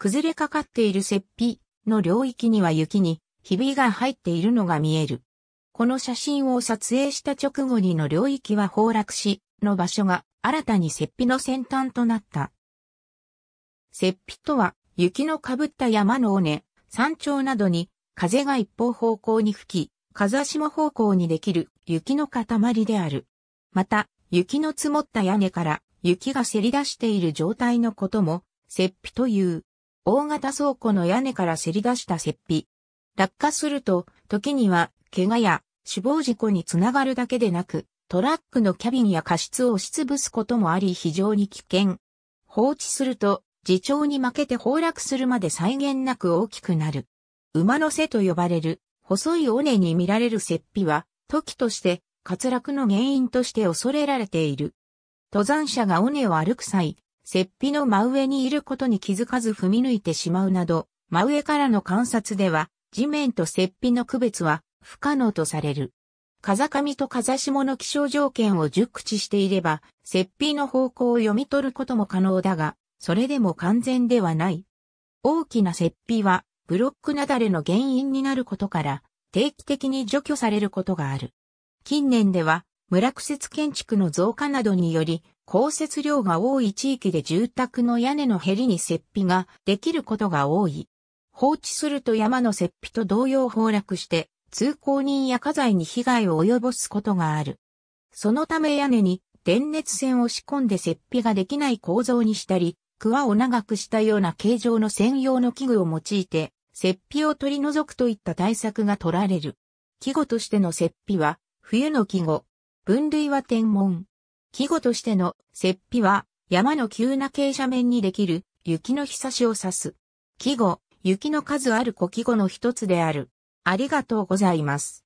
崩れかかっている雪庇の領域には雪にひびが入っているのが見える。この写真を撮影した直後にの領域は崩落し、の場所が新たに雪庇の先端となった。雪庇とは、雪のかぶった山の尾根、山頂などに、風が一方方向に吹き、風下方向にできる雪の塊である。また、雪の積もった屋根から雪がせり出している状態のことも、雪庇という。大型倉庫の屋根からせり出した雪碑。落下すると、時には、怪我や死亡事故につながるだけでなく、トラックのキャビンや過失を押しつぶすこともあり非常に危険。放置すると、自重に負けて崩落するまで際限なく大きくなる。馬の背と呼ばれる、細い尾根に見られる雪碑は、時として、滑落の原因として恐れられている。登山者が尾根を歩く際、雪庇の真上にいることに気づかず踏み抜いてしまうなど、真上からの観察では、地面と雪庇の区別は不可能とされる。風上と風下の気象条件を熟知していれば、雪庇の方向を読み取ることも可能だが、それでも完全ではない。大きな雪庇は、ブロックなだれの原因になることから、定期的に除去されることがある。近年では、村区節建築の増加などにより、降雪量が多い地域で住宅の屋根のへりに雪庇ができることが多い。放置すると山の雪庇と同様崩落して通行人や家財に被害を及ぼすことがある。そのため屋根に電熱線を仕込んで雪庇ができない構造にしたり、桑を長くしたような形状の専用の器具を用いて、雪庇を取り除くといった対策が取られる。季語としての雪庇は、冬の季語。分類は天文。季語としての雪庇は、山の急な傾斜面にできる雪の日差しを指す。季語、雪の数ある古季語の一つである。ありがとうございます。